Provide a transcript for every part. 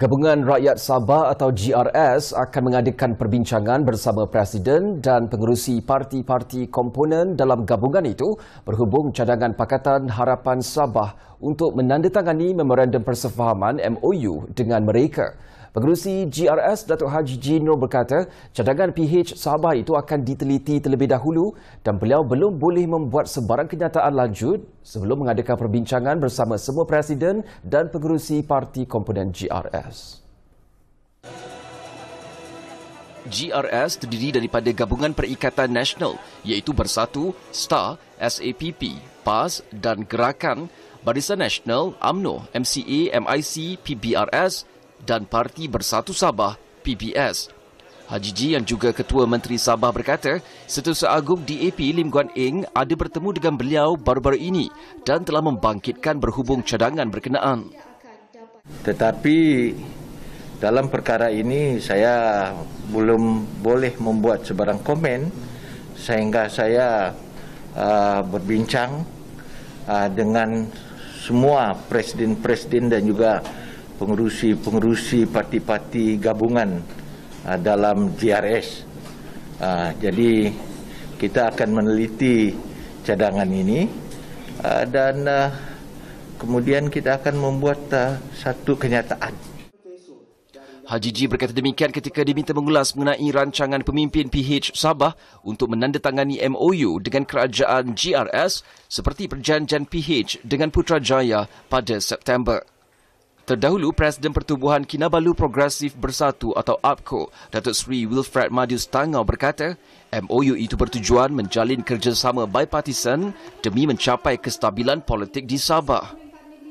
Gabungan Rakyat Sabah atau GRS akan mengadakan perbincangan bersama Presiden dan pengerusi parti-parti komponen dalam gabungan itu berhubung cadangan Pakatan Harapan Sabah untuk menandatangani memorandum persefahaman MOU dengan mereka. Pengerusi GRS Datuk Haji Jino berkata, cadangan pH Sabah itu akan diteliti terlebih dahulu dan beliau belum boleh membuat sebarang kenyataan lanjut sebelum mengadakan perbincangan bersama semua presiden dan pengerusi parti komponen GRS. GRS terdiri daripada gabungan perikatan nasional iaitu Bersatu, STAR, SAPP, PAS dan Gerakan, Barisan Nasional, AMNO, MCA, MIC, PBRS, dan Parti Bersatu Sabah PBS. Haji Ji yang juga Ketua Menteri Sabah berkata, Setiausaha Agung DAP Lim Guan Eng ada bertemu dengan beliau baru-baru ini dan telah membangkitkan berhubung cadangan berkenaan. Tetapi dalam perkara ini saya belum boleh membuat sebarang komen sehingga saya uh, berbincang uh, dengan semua presiden-presiden dan juga Pengurusi-pengurusi parti-parti gabungan uh, dalam GRS. Uh, ah, jadi kita akan meneliti cadangan ini uh, dan uh, kemudian kita akan membuat uh, satu kenyataan. Haji Ji berkata demikian ketika diminta mengulas mengenai rancangan pemimpin PH Sabah untuk menandatangani MOU dengan kerajaan GRS seperti perjanjian PH dengan Putrajaya pada September. Terdahulu, Presiden Pertubuhan Kinabalu Progresif Bersatu atau APCO, Datuk Sri Wilfred Madius Tangau berkata, MOU itu bertujuan menjalin kerjasama bipartisan demi mencapai kestabilan politik di Sabah.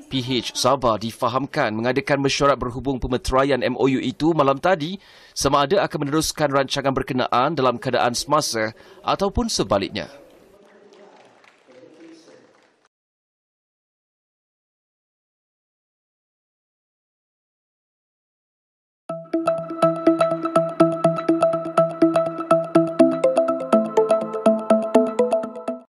PH Sabah difahamkan mengadakan mesyuarat berhubung pemeteraian MOU itu malam tadi sama ada akan meneruskan rancangan berkenaan dalam keadaan semasa ataupun sebaliknya.